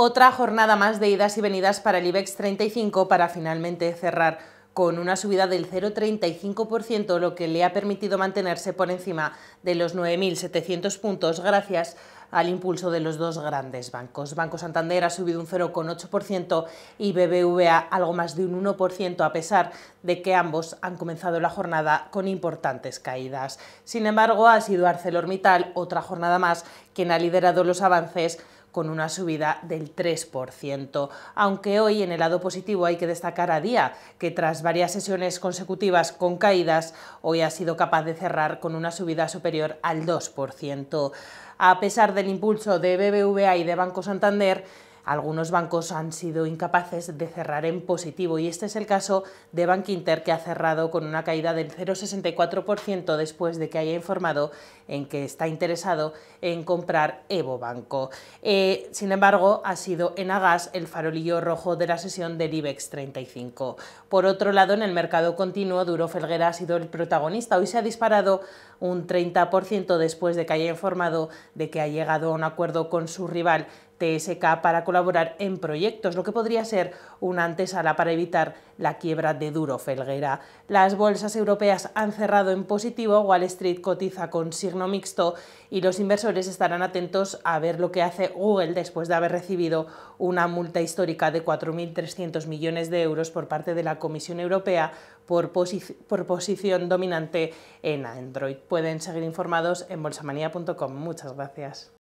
otra jornada más de idas y venidas para el IBEX 35 para finalmente cerrar con una subida del 0,35%, lo que le ha permitido mantenerse por encima de los 9.700 puntos gracias al impulso de los dos grandes bancos. Banco Santander ha subido un 0,8% y BBVA algo más de un 1%, a pesar de que ambos han comenzado la jornada con importantes caídas. Sin embargo, ha sido ArcelorMittal, otra jornada más, quien ha liderado los avances con una subida del 3%. Aunque hoy en el lado positivo hay que destacar a Día, que tras varias sesiones consecutivas con caídas, hoy ha sido capaz de cerrar con una subida superior al 2%. A pesar del impulso de BBVA y de Banco Santander, algunos bancos han sido incapaces de cerrar en positivo y este es el caso de Inter, que ha cerrado con una caída del 0,64% después de que haya informado en que está interesado en comprar Evo Banco. Eh, sin embargo, ha sido en Agas el farolillo rojo de la sesión del IBEX 35. Por otro lado, en el mercado continuo, Duro Felguera ha sido el protagonista. Hoy se ha disparado un 30% después de que haya informado de que ha llegado a un acuerdo con su rival TSK para colaborar en proyectos, lo que podría ser una antesala para evitar la quiebra de Duro Felguera. Las bolsas europeas han cerrado en positivo, Wall Street cotiza con signo mixto y los inversores estarán atentos a ver lo que hace Google después de haber recibido una multa histórica de 4.300 millones de euros por parte de la Comisión Europea por, posición dominante en Android. Pueden seguir informados en bolsamanía.com. Muchas gracias.